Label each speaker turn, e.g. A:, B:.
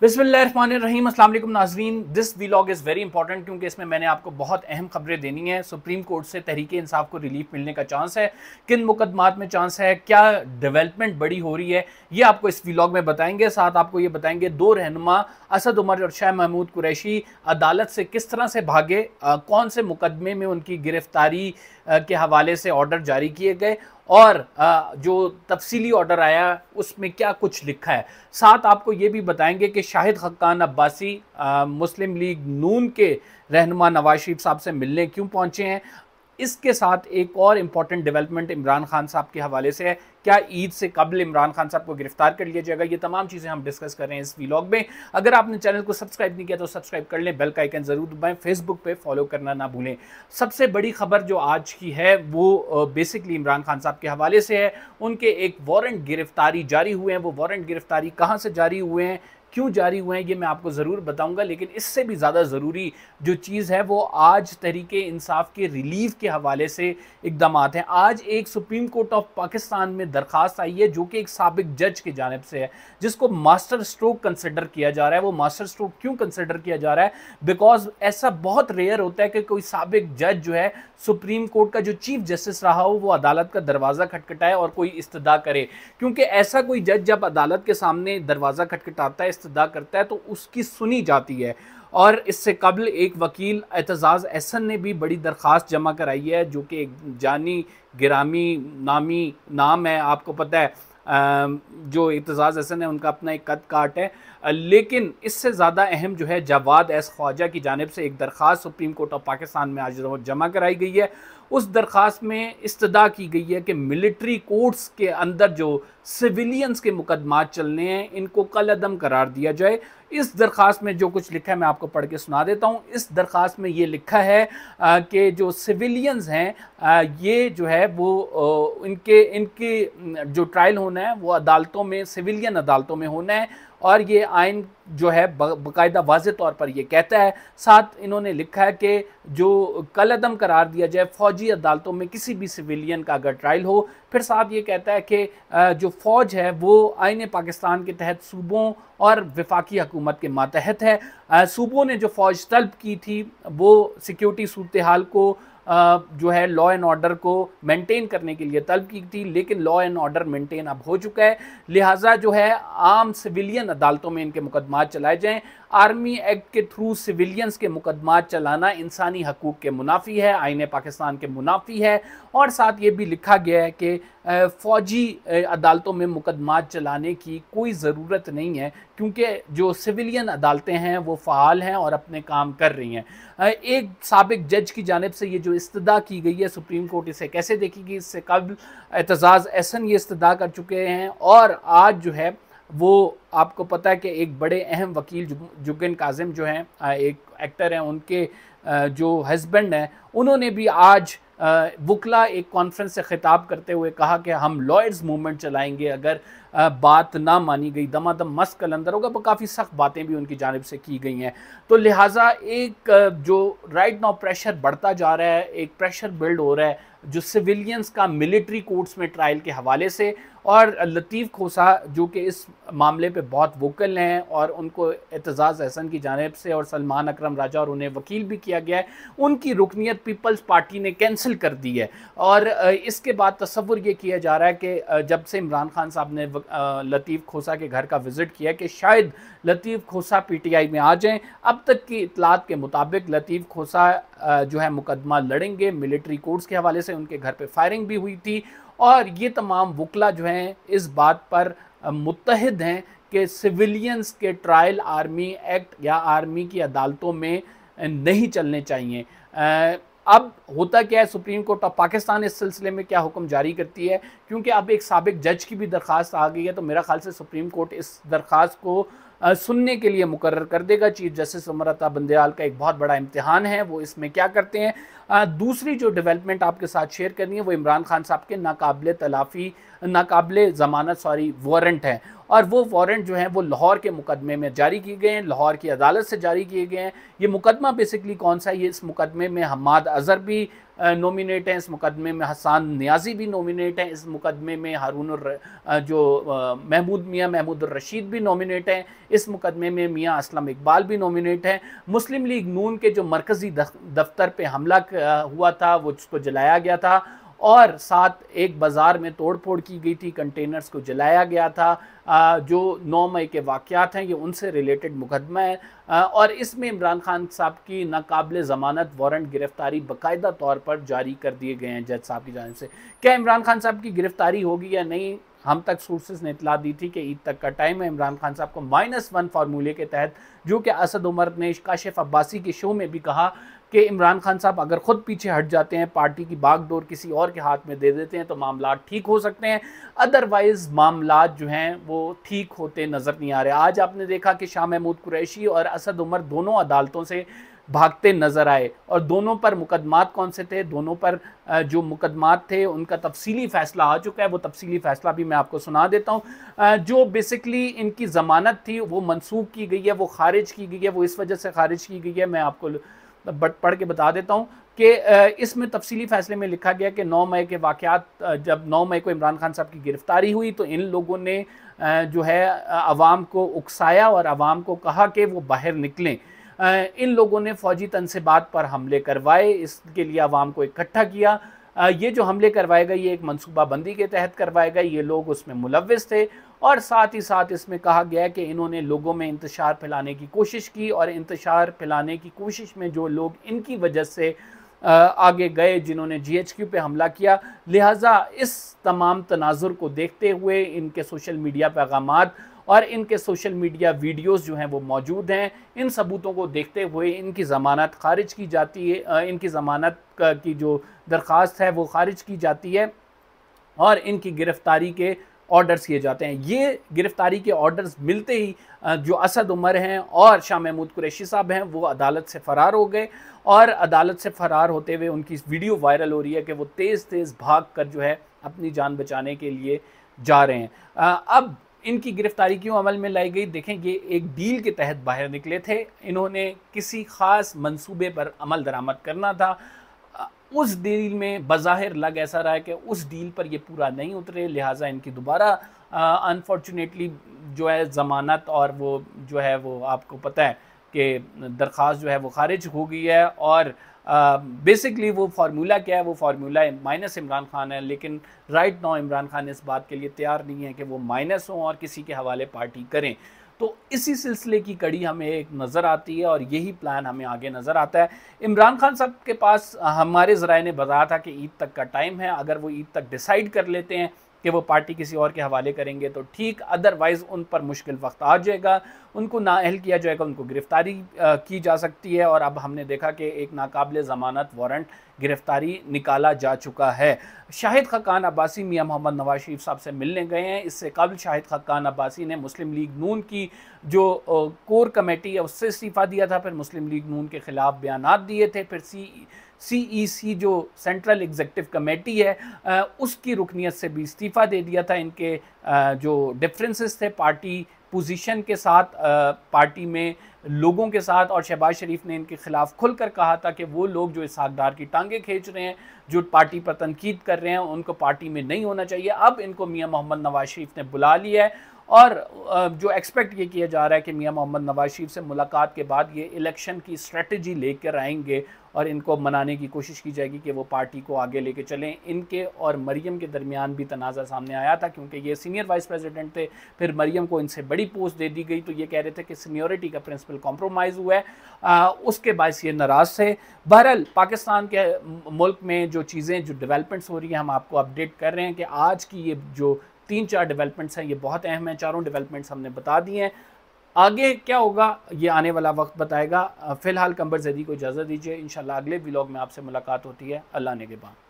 A: बिसमीम असल नाजरीन this vlog is very important क्योंकि इसमें मैंने आपको बहुत अहम खबरें देनी है सुप्रीम कोर्ट से तहरीक इंसाफ को रिलीफ मिलने का चांस है किन मुकदमात में चांस है क्या डेवलपमेंट बड़ी हो रही है ये आपको इस वीलॉग में बताएंगे साथ आपको ये बताएंगे दो रहनुमा असद उमर और शाह महमूद कुरैशी अदालत से किस तरह से भागे आ, कौन से मुकदमे में उनकी गिरफ्तारी के हवाले से ऑर्डर जारी किए गए और जो तफसीली ऑर्डर आया उसमें क्या कुछ लिखा है साथ आपको ये भी बताएंगे कि शाहिद हक्कान अब्बासी मुस्लिम लीग नून के रहनुमा नवाज शरीफ साहब से मिलने क्यों पहुंचे हैं इसके साथ एक और इम्पॉर्टेंट डेवलपमेंट इमरान खान साहब के हवाले से है क्या ईद से कबल इमरान खान साहब को गिरफ्तार कर लिया जाएगा ये तमाम चीज़ें हम डिस्कस कर रहे हैं इस वीलॉग में अगर आपने चैनल को सब्सक्राइब नहीं किया तो सब्सक्राइब कर लें बेल का आइकन ज़रूर दबाएं फेसबुक पे फॉलो करना ना भूलें सबसे बड़ी खबर जो आज की है वो बेसिकली इमरान खान साहब के हवाले से है उनके एक वारंट गिरफ्तारी जारी हुए हैं वो वारंट गिरफ्तारी कहाँ से जारी हुए हैं क्यों जारी हुए हैं ये मैं आपको ज़रूर बताऊंगा लेकिन इससे भी ज़्यादा ज़रूरी जो चीज़ है वो आज तरीके इंसाफ के रिलीफ के हवाले से इकदाम हैं आज एक सुप्रीम कोर्ट ऑफ पाकिस्तान में दरख्वास्त आई है जो कि एक सबक जज की जानब से है जिसको मास्टर स्ट्रोक कंसिडर किया जा रहा है वो मास्टर स्ट्रोक क्यों कंसिडर किया जा रहा है बिकॉज ऐसा बहुत रेयर होता है कि कोई सबक जज जो है सुप्रीम कोर्ट का जो चीफ जस्टिस रहा हो वो अदालत का दरवाज़ा खटखटाए और कोई इस्तदा करे क्योंकि ऐसा कोई जज जब अदालत के सामने दरवाज़ा खटखटाता है इब्तदा करता है तो उसकी सुनी जाती है और इससे कबल एक वकील एतजाज़ एहसन ने भी बड़ी दरख्वास्त जमा कराई है जो कि एक जानी गिरामी नामी नाम है आपको पता है जो इतजाज़ हसन है उनका अपना एक कद काट है लेकिन इससे ज़्यादा अहम जो है जवाद एस ख्वाजा की जानब से एक दरख्वास्त सुप्रीम कोर्ट ऑफ पाकिस्तान में आज जमा कराई गई है उस दरख्वास्त में इस्तदा की गई है कि मिलिट्री कोर्ट्स के अंदर जो सिविलियंस के मुकदमा चलने हैं इनको कल अदम करार दिया जाए इस दरख्वास्त में जो कुछ लिखा है मैं आपको पढ़ के सुना देता हूँ इस दरख्वास्त में ये लिखा है कि जो सिविलियंस हैं ये जो है वो इनके इनके जो ट्रायल होना है वो अदालतों में सिविलियन अदालतों में होना है और ये आयन जो है बाकायदा वाज तौर पर यह कहता है साथ इन्होंने लिखा है कि जो कलदम करार दिया जाए फ़ौजी अदालतों में किसी भी सिविलियन का अगर ट्रायल हो फिर साथ ये कहता है कि जो फ़ौज है वो आइन पाकिस्तान के तहत सूबों और वफाकी हकूमत के मातहत है सूबों ने जो फ़ौज तलब की थी वो सिक्योरिटी सूरत हाल को जो है लॉ एंड ऑर्डर को मेंटेन करने के लिए तलब की थी लेकिन लॉ एंड ऑर्डर मेंटेन अब हो चुका है लिहाजा जो है आम सिविलियन अदालतों में इनके मुकदमा चलाए जाएँ आर्मी एक्ट के थ्रू सिविलियंस के मुकदमा चलाना इंसानी हकूक़ के मुनाफी है आइन पाकिस्तान के मुनाफी है और साथ ये भी लिखा गया है कि फ़ौजी अदालतों में मुकदमा चलाने की कोई ज़रूरत नहीं है क्योंकि जो सिविलियन अदालतें हैं वो फ़ाल हैं और अपने काम कर रही हैं एक सबक जज की जानब से ये जो इस्तदा की गई है सुप्रीम कोर्ट इसे कैसे देखेगी इससे कबल एतजाज़ एहसन ये इस्तदा कर चुके हैं और आज जो है वो आपको पता है कि एक बड़े अहम वकील जुगन काजिम जो हैं एक एक्टर हैं उनके जो हस्बैंड हैं उन्होंने भी आज वकला एक कॉन्फ्रेंस से ख़िताब करते हुए कहा कि हम लॉयर्स मूवमेंट चलाएंगे अगर बात ना मानी गई दमादम मस्क कलंदर होगा पर काफ़ी सख्त बातें भी उनकी जानब से की गई हैं तो लिहाजा एक जो राइट नाउ प्रेशर बढ़ता जा रहा है एक प्रेशर बिल्ड हो रहा है जो सिविलियंस का मिलिट्री कोर्ट्स में ट्रायल के हवाले से और लतीफ़ खोसा जो कि इस मामले पे बहुत वोकल हैं और उनको एतजाज़ अहसन की जानब से और सलमान अकरम राजा और उन्हें वकील भी किया गया है उनकी रुकनीत पीपल्स पार्टी ने कैंसिल कर दी है और इसके बाद तस्वुर ये किया जा रहा है कि जब से इमरान खान साहब ने लतीफ़ खोसा के घर का विज़िट किया कि शायद लतीफ़ खोसा पीटीआई में आ जाएं अब तक की इतलात के मुताबिक लतीफ़ खोसा जो है मुकदमा लड़ेंगे मिलिट्री कोर्ट्स के हवाले से उनके घर पर फायरिंग भी हुई थी और ये तमाम वकला जो हैं इस बात पर मुतहद हैं कि सिविलियंस के ट्रायल आर्मी एक्ट या आर्मी की अदालतों में नहीं चलने चाहिए अब होता क्या है सुप्रीम कोर्ट ऑफ पाकिस्तान इस सिलसिले में क्या हुक्म जारी करती है क्योंकि अब एक सबक जज की भी दरख्वास्त आ गई है तो मेरा ख्याल से सुप्रीम कोर्ट इस दरख्वास्त को सुनने के लिए मुकर कर देगा चीफ जस्टिस उमरता बंदयाल का एक बहुत बड़ा इम्तहान है वो इसमें क्या करते हैं दूसरी जो डेवलपमेंट आपके साथ शेयर करनी है वो इमरान खान साहब के नाकबिल तलाफ़ी नाकबले ज़मानत सॉरी वारंट हैं और वो वारंट जो हैं वो लाहौर के मुकदमे में जारी किए गए हैं लाहौर की अदालत से जारी किए गए हैं ये मुकदमा बेसिकली कौन सा है ये इस मुकदमे में हमाद अजहर भी नॉमिनेट हैं इस मुकदमे में हसान न्याजी भी नॉमिनेट हैं इस मुकदमे में हारून जो महमूद मियाँ महमूद रशीद भी नॉमिनेट हैं इस मुकदमे में मियाँ असलम इकबाल भी नॉमिनेट हैं मुस्लिम लीग नून के जो मरकज़ी दफ्तर पर हमला हुआ था वो जिसको जलाया गया था और साथ एक बाज़ार में तोड़फोड़ की गई थी कंटेनर्स को जलाया गया था जो 9 मई के वाक़ात हैं ये उनसे रिलेटेड मुकदमा है और इसमें इमरान खान साहब की नाकबले ज़मानत वारंट गिरफ़्तारी बाकायदा तौर पर जारी कर दिए गए हैं जज साहब की जानब से क्या इमरान खान साहब की गिरफ़्तारी होगी या नहीं हम तक सोर्सेज ने इतला दी थी कि ईद तक का टाइम है इमरान खान साहब को माइनस वन फार्मूले के तहत जो कि असद उमर ने काशिफ अब्बासी के शो में भी कहा कि इमरान खान साहब अगर ख़ुद पीछे हट जाते हैं पार्टी की बागडोर किसी और के हाथ में दे देते हैं तो मामला ठीक हो सकते हैं अदरवाइज़ मामला जो हैं वो ठीक होते नज़र नहीं आ रहे आज आपने देखा कि शाह महमूद कुरैशी और असद उमर दोनों अदालतों से भागते नज़र आए और दोनों पर मुकदमात कौन से थे दोनों पर जो मुकदमात थे उनका तफसीली फ़ैसला आ चुका है वो तफसीली फ़ैसला भी मैं आपको सुना देता हूँ जो बेसिकली इनकी ज़मानत थी वो मनसूख की गई है वो खारिज की गई है वो इस वजह से खारिज की गई है मैं आपको बट पढ़ के बता देता हूँ कि इसमें तफसीली फैसले में लिखा गया कि 9 मई के वाक़ात जब 9 मई को इमरान खान साहब की गिरफ़्तारी हुई तो इन लोगों ने जो है आवाम को उकसाया और आवाम को कहा कि वो बाहर निकलें इन लोगों ने फ़ौजी तनसीबात पर हमले करवाए इसके लिए आवाम को इकट्ठा किया ये जो हमले करवाए गए ये एक मनसूबाबंदी के तहत करवाए गए ये लोग उसमें मुलविस थे और साथ ही साथ इसमें कहा गया कि इन्होंने लोगों में इंतशार फैलाने की कोशिश की और इंतशार फैलाने की कोशिश में जो लोग इनकी वजह से आगे गए जिन्होंने जी एच क्यू पर हमला किया लिहाजा इस तमाम तनाजुर को देखते हुए इनके सोशल मीडिया पैगाम और इनके सोशल मीडिया वीडियोस जो हैं वो मौजूद हैं इन सबूतों को देखते हुए इनकी ज़मानत खारिज की जाती है इनकी ज़मानत की जो दरख्वास्त है वो खारिज की जाती है और इनकी गिरफ़्तारी के ऑर्डर्स किए जाते हैं ये गिरफ्तारी के ऑर्डर्स मिलते ही जो असद उमर हैं और शाह महमूद कुरैशी साहब हैं वो अदालत से फ़रार हो गए और अदालत से फ़रार होते हुए उनकी वीडियो वायरल हो रही है कि वो तेज़ तेज़ भाग कर जो है अपनी जान बचाने के लिए जा रहे हैं अब इनकी गिरफ्तारी क्यों अमल में लाई गई देखें ये एक डील के तहत बाहर निकले थे इन्होंने किसी ख़ास मंसूबे पर अमल दरामद करना था उस डील में बज़ाहिर लग ऐसा रहा है कि उस डील पर ये पूरा नहीं उतरे लिहाजा इनकी दोबारा अनफॉर्चुनेटली जो है ज़मानत और वो जो है वो आपको पता है कि दरख्वास्त जो है वो खारिज हो गई है और बेसिकली वो फार्मूला क्या है वो फार्मूला माइनस इमरान खान है लेकिन राइट नाउ इमरान खान इस बात के लिए तैयार नहीं है कि वो माइनस हों और किसी के हवाले पार्टी करें तो इसी सिलसिले की कड़ी हमें एक नज़र आती है और यही प्लान हमें आगे नज़र आता है इमरान खान साहब के पास हमारे ज़राए ने बताया था कि ईद तक का टाइम है अगर वो ईद तक डिसाइड कर लेते हैं कि वो पार्टी किसी और के हवाले करेंगे तो ठीक अदरवाइज़ उन पर मुश्किल वक्त आ जाएगा उनको नाअहल किया जाएगा उनको गिरफ़्तारी की जा सकती है और अब हमने देखा कि एक नाकबले ज़मानत वारंट गिरफ़्तारी निकाला जा चुका है शाहिद खकान अब्बासी मियाँ मोहम्मद नवाज शरीफ साहब से मिलने गए हैं इससे कबल शाहिद खकान अब्बासी ने मुस्लिम लीग नून की जो कोर कमेटी है उससे इस्तीफ़ा दिया था फिर मुस्लिम लीग नून के ख़िलाफ़ बयान दिए थे फिर सी सीईसी e जो सेंट्रल एग्जेक्टिव कमेटी है उसकी रुकनीत से भी इस्तीफ़ा दे दिया था इनके जो डिफरेंसेस थे पार्टी पोजीशन के साथ पार्टी में लोगों के साथ और शहबाज शरीफ ने इनके ख़िलाफ़ खुलकर कहा था कि वो लोग जो इस हाकदार की टांगे खींच रहे हैं जो पार्टी पर तनकीद कर रहे हैं उनको पार्टी में नहीं होना चाहिए अब इनको मियाँ मोहम्मद नवाज शरीफ ने बुला लिया है और जो एक्सपेक्ट ये किया जा रहा है कि मियाँ मोहम्मद नवाज शरीफ से मुलाकात के बाद ये इलेक्शन की स्ट्रेटजी लेकर आएंगे और इनको मनाने की कोशिश की जाएगी कि वो पार्टी को आगे लेके चलें इनके और मरियम के दरमियान भी तनाज़ा सामने आया था क्योंकि ये सीनियर वाइस प्रेसिडेंट थे फिर मरियम को इनसे बड़ी पोस्ट दे दी गई तो ये कह रहे थे कि सीनियोरिटी का प्रिंसिपल कॉम्प्रोमाइज़ हुआ है आ, उसके बायस ये नाराज़ थे बहरहाल पाकिस्तान के मुल्क में जो चीज़ें जो डेवलपमेंट्स हो रही हैं हम आपको अपडेट कर रहे हैं कि आज की ये जो तीन चार डेवलपमेंट्स हैं ये बहुत अहम हैं चारों डेवलपमेंट्स हमने बता दिए हैं आगे क्या होगा ये आने वाला वक्त बताएगा फ़िलहाल कंबर जदी को इजाज़त दीजिए इन अगले ब्लॉग में आपसे मुलाकात होती है अल्लाह ने के बाद